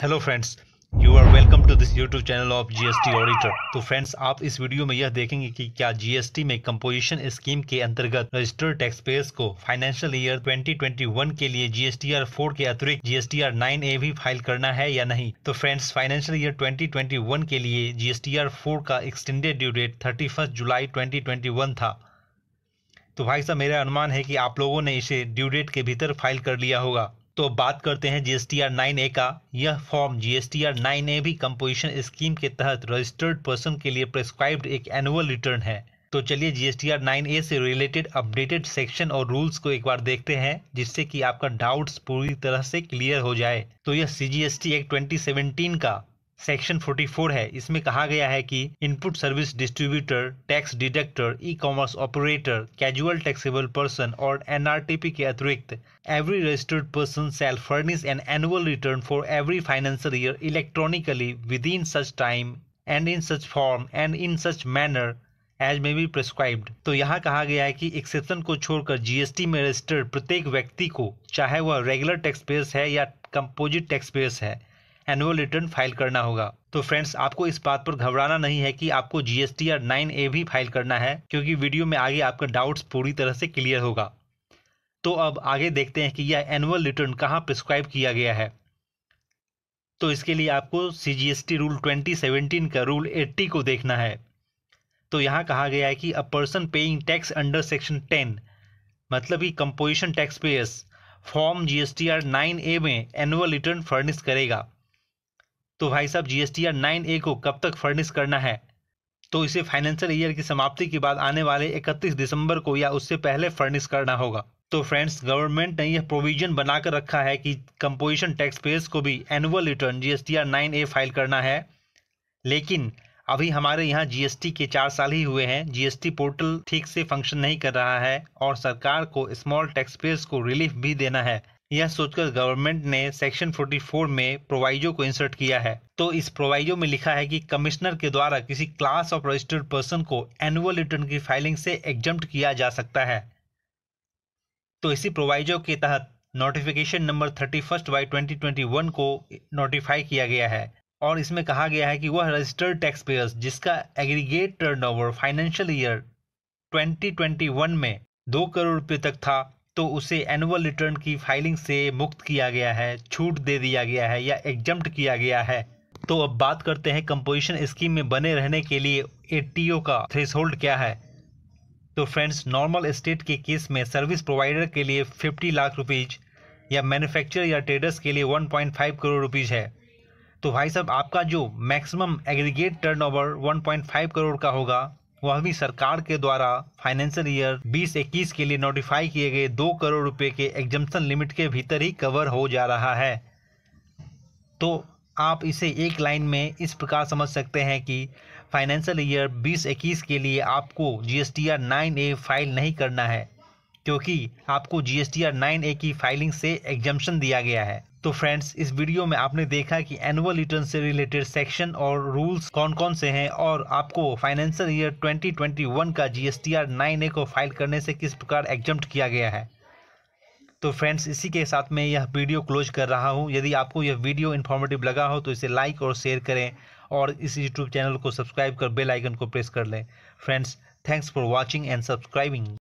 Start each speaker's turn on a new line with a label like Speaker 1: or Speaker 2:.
Speaker 1: hello friends you are welcome to this YouTube channel of GST auditor तो friends आप इस video में यह देखेंगे कि क्या जीएसटी में कंपोजिशन स्कीम के अंतर्गत रजिस्टर्ड टैक्स पेयर्स को फाइनेंशियल ईयर 2021 के लिए जीएसटीआर 4 के अतिरिक्त जीएसटीआर ए भी फाइल करना है या नहीं तो फ्रेंड्स फाइनेंशियल ईयर 2021 के लिए जीएसटीआर फोर का extended due date thirty July twenty था तो भाई साहब मेरा अनुमान है कि आप लोगों ने इसे ड्यू डेट के भीतर फाइल कर लिया होगा तो बात करते हैं जीएसटीआर ए का यह फॉर्म जीएसटीआर ए भी कंपोजिशन स्कीम के तहत रजिस्टर्ड पर्सन के लिए प्रेस्क्राइब्ड एक एनुअल रिटर्न है तो चलिए जीएसटीआर ए से रिलेटेड अपडेटेड सेक्शन और रूल्स को एक बार देखते हैं जिससे कि आपका डाउट्स पूरी तरह से क्लियर हो जाए तो यह C G S T act seventeen का सेक्शन 44 है इसमें कहा गया है कि input service distributor tax deductor E commerce operator casual taxable person और एनआरटीपी के अतिरिक्त every registered person shall furnish an annual return for every financial year electronically within such time and in such form and in such manner as may be prescribed तो यहाँ कहा गया है कि exception को छोड़कर जीएसटी में registered प्रत्येक व्यक्ति को चाहे वह रेगुलर टैक्स पेयर्स है या कंपोजिट टैक्स पेयर्स है एनुअल रिटर्न फाइल करना होगा तो फ्रेंड्स आपको इस बात पर घबराना नहीं है कि आपको जीएसटी या नाइन ए भी फाइल करना है क्योंकि वीडियो में आगे आपका डाउट्स पूरी तरह से क्लियर होगा तो अब आगे देखते हैं कि यह एनुअल रिटर्न कहाँ प्रिस्क्राइब किया गया है तो इसके लिए आपको सी रूल ट्वेंटी का रूल एट्टी को देखना है तो यहाँ कहा गया है कि a person paying tax under section ten मतलब कि composition tax payers form G S T R nine A में एनुअल रिटर्न फर्निश करेगा तो भाई साहब आर नाइन ए को कब तक फर्निश करना है तो इसे फाइनेंशियल ईयर की समाप्ति के बाद आने वाले 31 दिसंबर को या उससे पहले फर्निश करना होगा तो फ्रेंड्स गवर्नमेंट ने यह प्रोविजन बनाकर रखा है कि कंपोजिशन टैक्स पेयर्स को भी annual return R nine A file करना है लेकिन अभी हमारे यहाँ जीएसटी के चार साल ही हुए हैं जीएसटी पोर्टल ठीक से फंक्शन नहीं कर रहा है और सरकार को स्मॉल टैक्स पेयर्स को रिलीफ भी देना है यह सोचकर गवर्नमेंट ने सेक्शन 44 में प्रोवाइजो को इंसर्ट किया है तो इस प्रोवाइजो में लिखा है कि कमिश्नर के द्वारा किसी क्लास ऑफ रजिस्टर्ड पर्सन को एनुअल रिटर्न की फाइलिंग से एग्जम्प्ट किया जा सकता है तो इसी प्रोवाइजो के तहत notification number thirty first by twenty को नोटिफाई किया गया है और इसमें कहा गया है कि वह रजिस्टर्ड टैक्स पेयर्स जिसका एग्रीगेट टर्नओवर फाइनेंशियल ईयर 2021 में दो करोड़ रुपए तक था तो उसे एनुअल रिटर्न की फाइलिंग से मुक्त किया गया है छूट दे दिया गया है या एग्जम्प्ट किया गया है तो अब बात करते हैं कंपोजिशन स्कीम में बने रहने के लिए ए का थ्रेस क्या है तो फ्रेंड्स नॉर्मल स्टेट के केस में सर्विस प्रोवाइडर के लिए 50 लाख रुपीज या मैन्युफैक्चरर या ट्रेडर्स के लिए 1.5 करोड़ रुपीज है तो भाई साहब आपका जो मैक्सिमम एग्रीगेट टर्नओवर 1.5 करोड़ का होगा वह भी सरकार के द्वारा फाइनेंशियल ईयर 2021 के लिए नोटिफाई किए गए दो करोड़ रुपए के एग्जम्पन लिमिट के भीतर ही कवर हो जा रहा है तो आप इसे एक लाइन में इस प्रकार समझ सकते हैं कि फाइनेंशियल ईयर 2021 के लिए आपको G S T R nine A file नहीं करना है क्योंकि आपको G S R nine A की फाइलिंग से एग्जम्पन दिया गया है तो फ्रेंड्स इस वीडियो में आपने देखा कि एनुअल रिटर्न से रिलेटेड सेक्शन और रूल्स कौन कौन से हैं और आपको फाइनेंशियल ईयर 2021 का G S T R nine A को फाइल करने से किस प्रकार एग्जम्प्ट किया गया है तो फ्रेंड्स इसी के साथ मैं यह वीडियो क्लोज कर रहा हूँ यदि आपको यह वीडियो इन्फॉर्मेटिव लगा हो तो इसे लाइक और शेयर करें और इस यूट्यूब चैनल को सब्सक्राइब कर बेलाइकन को प्रेस कर लें friends thanks for watching and subscribing